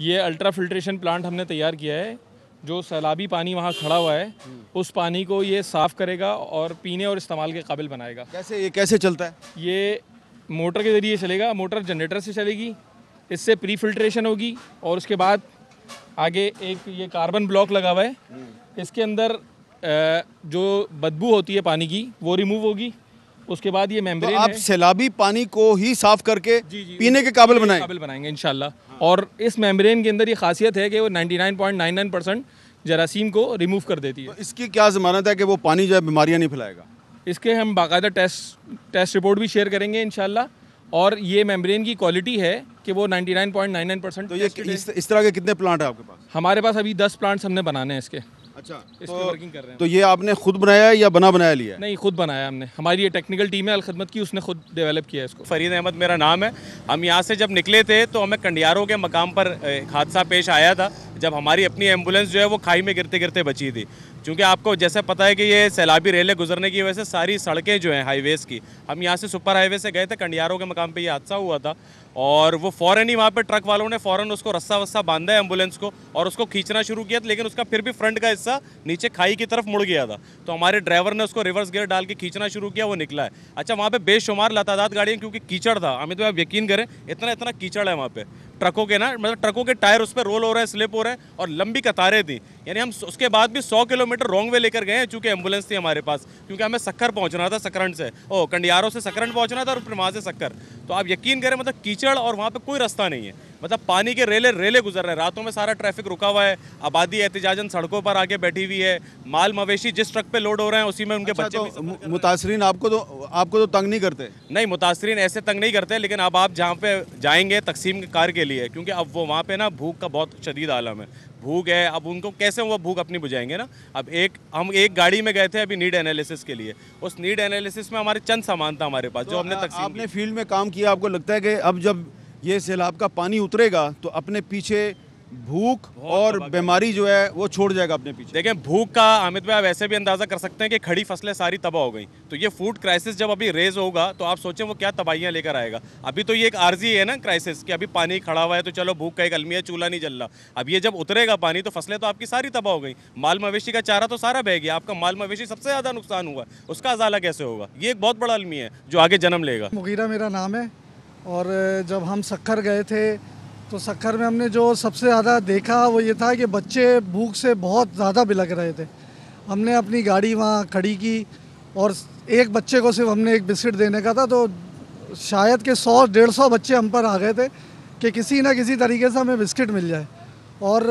ये ultra filtration plant हमने तैयार किया है जो सैलाबी पानी वहाँ खड़ा हुआ है हम्म। उस पानी को ये साफ़ करेगा और पीने और इस्तेमाल के काबिल बनाएगा कैसे ये कैसे चलता है ये मोटर के ज़रिए चलेगा मोटर जनरेटर से चलेगी इससे प्री फिल्ट्रेशन होगी और उसके बाद आगे एक ये कार्बन ब्लॉक लगा हुआ है हम्म। इसके अंदर जो बदबू होती है पानी की वो रिमूव होगी उसके बाद ये तो मेम्ब्रेन तो आप सैलाबी पानी को ही साफ करके जी जी पीने के काबिल बनाए काबिल बनाएंगे इन और इस मेम्ब्रेन के अंदर ये खासियत है कि वो 99.99 परसेंट जरासीम को रिमूव कर देती है तो इसकी क्या जमानत है कि वो पानी जो है बीमारियाँ नहीं फैलाएगा इसके हम बाकायदा टेस्ट टेस्ट रिपोर्ट भी शेयर करेंगे इन और ये मेम्ब्रेन की क्वालिटी है कि वो 99.99 परसेंट तो ये इस तरह के कितने प्लांट है आपके पास हमारे पास अभी 10 प्लांट्स हमने बनाने हैं इसके अच्छा तो, तो ये आपने खुद बनाया या बना बनाया लिया नहीं खुद बनाया हमने हमारी ये टेक्निकल टीम है अलखदमत की उसने खुद डेवलप किया इसको फरीद अहमद मेरा नाम है हम यहाँ से जब निकले थे तो हमें कंडियारों के मकाम पर हादसा पेश आया था जब हमारी अपनी एम्बुलेंस जो है वो खाई में गिरते गिरते बची थी क्योंकि आपको जैसे पता है कि ये सैलाबी रेलें गुजरने की वजह से सारी सड़कें जो हैं हाईवेज़ की हम यहाँ से सुपर हाईवे से गए थे कंडियारों के मकाम पे ये हादसा हुआ था और वो फ़ौरन ही वहाँ पे ट्रक वालों ने फ़ौरन उसको रस्सा वस्सा बांधा है एम्बुलेंस को और उसको खींचना शुरू किया था लेकिन उसका फिर भी फ्रंट का हिस्सा नीचे खाई की तरफ मुड़ गया था तो हमारे ड्राइवर ने उसको रिवर्स गियर डाल के खींचना शुरू किया वो निकला है अच्छा वहाँ पर बेशुमार लतादात गाड़ियाँ क्योंकि कीचड़ था हमें तो आप यकीन करें इतना इतना कीचड़ है वहाँ पर ट्रकों के ना मतलब ट्रकों के टायर उस पर रोल हो रहे हैं स्लिप हो रहे हैं और लंबी कतारें थी यानी हम उसके बाद भी सौ किलोमीटर किलोमीटर रॉन्ग वे लेकर गए हैं चूँकि एम्बुलेंस थी हमारे पास क्योंकि हमें सक्कर पहुँचना था सकरण से ओ कंडियारों से सकरण पहुँचना था और फिर से सक्कर तो आप यकीन करें मतलब कीचड़ और वहाँ पर कोई रास्ता नहीं है मतलब पानी के रेले रेले गुजर रहे हैं रातों में सारा ट्रैफिक रुका हुआ है आबादी एहतजाजन सड़कों पर आगे बैठी हुई है माल मवेशी जिस ट्रक पे लोड हो रहे हैं उसी में उनके अच्छा, बच्चे तो मुतासरीन आपको तो आपको तो तंग नहीं करते नहीं मुतासरीन ऐसे तंग नहीं करते लेकिन अब आप जहाँ पे जाएंगे तकसीम के कार के लिए क्योंकि अब वो वहाँ पे ना भूख का बहुत शदीद आलम है भूख है अब उनको कैसे वो भूख अपनी बुझाएंगे ना अब अब मतलब एक हम एक गाड़ी में गए थे अभी नीड एनालिसिस के लिए उस नीड एनालिसिस में हमारे चंद सामान था हमारे पास तो जो हमने आपने फील्ड में काम किया आपको लगता है कि अब जब ये सैलाब का पानी उतरेगा तो अपने पीछे भूख और बीमारी जो है वो छोड़ जाएगा अपने पीछे देखें भूख का अमित भाई आप ऐसे भी अंदाज़ा कर सकते हैं कि खड़ी फसलें सारी तबाह हो गई तो ये फूड क्राइसिस जब अभी रेज होगा तो आप सोचें वो क्या तबाहियाँ लेकर आएगा अभी तो ये एक आर्जी है ना क्राइसिस कि अभी पानी खड़ा हुआ है तो चलो भूख का एक अलमिया चूल्हा नहीं जल रहा अब ये जब उतरेगा पानी तो फसलें तो आपकी सारी तबाह हो गई माल मवेशी का चारा तो सारा बह गया आपका माल मवेशी सबसे ज़्यादा नुकसान हुआ उसका अजाला कैसे होगा ये एक बहुत बड़ा अलमी है जो आगे जन्म लेगा मुगीरा मेरा नाम है और जब हम सक्खर गए थे तो सक्खर में हमने जो सबसे ज़्यादा देखा वो ये था कि बच्चे भूख से बहुत ज़्यादा बिलक रहे थे हमने अपनी गाड़ी वहाँ खड़ी की और एक बच्चे को सिर्फ हमने एक बिस्किट देने का था तो शायद के सौ डेढ़ सौ बच्चे हम पर आ गए थे कि किसी ना किसी तरीके से हमें बिस्किट मिल जाए और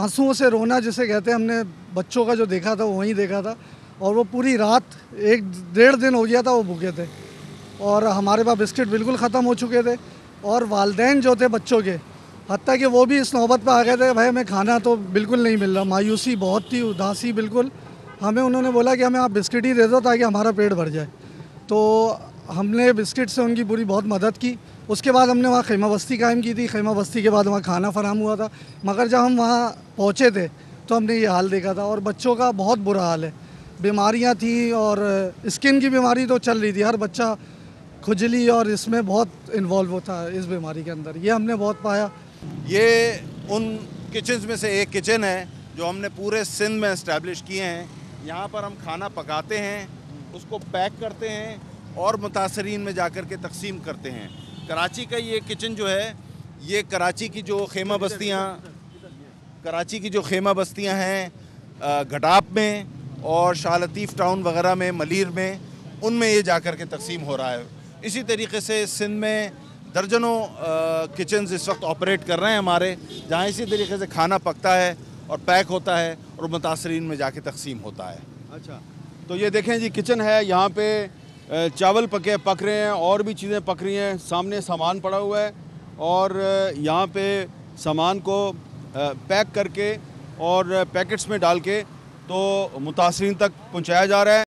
आंसुओं से रोना जिसे कहते हैं हमने बच्चों का जो देखा था वहीं देखा था और वो पूरी रात एक डेढ़ दिन हो गया था वो भूखे थे और हमारे पास बिस्किट बिल्कुल ख़त्म हो चुके थे और वालदेन जो थे बच्चों के हती कि वो भी इस नौबत पर आ गए थे भाई हमें खाना तो बिल्कुल नहीं मिल रहा मायूसी बहुत थी उदासी बिल्कुल हमें उन्होंने बोला कि हमें आप बिस्किट ही दे दो ताकि हमारा पेट भर जाए तो हमने बिस्किट से उनकी पूरी बहुत मदद की उसके बाद हमने वहाँ खेमा बस्ती कायम की थी खेमा बस्ती के बाद वहाँ खाना फराम हुआ था मगर जब हम वहाँ पहुँचे थे तो हमने ये हाल देखा था और बच्चों का बहुत बुरा हाल है बीमारियाँ थी और स्किन की बीमारी तो चल रही थी हर बच्चा खुजली और इसमें बहुत इन्वॉल्व होता है इस बीमारी के अंदर ये हमने बहुत पाया ये उन किचन में से एक किचन है जो हमने पूरे सिंध में इस्टेब्लिश किए हैं यहाँ पर हम खाना पकाते हैं उसको पैक करते हैं और मुतासरीन में जा कर के तकसीम करते हैं कराची का ये किचन जो है ये कराची की जो खेमा बस्तियाँ कराची की जो खेमा बस्तियाँ हैं घटाप में और शाह लतीफ़ टाउन वगैरह में मलिर में उनमें ये जा कर के तकसीम हो रहा है इसी तरीके से सिंध में दर्जनों किचन्स इस वक्त ऑपरेट कर रहे हैं हमारे जहाँ इसी तरीके से खाना पकता है और पैक होता है और मुतासरीन में जाके तकसीम होता है अच्छा तो ये देखें जी किचन है यहाँ पे चावल पके पक रहे हैं और भी चीज़ें पक रही हैं सामने सामान पड़ा हुआ है और यहाँ पे सामान को पैक करके और पैकेट्स में डाल के तो मुतासरीन तक पहुँचाया जा रहा है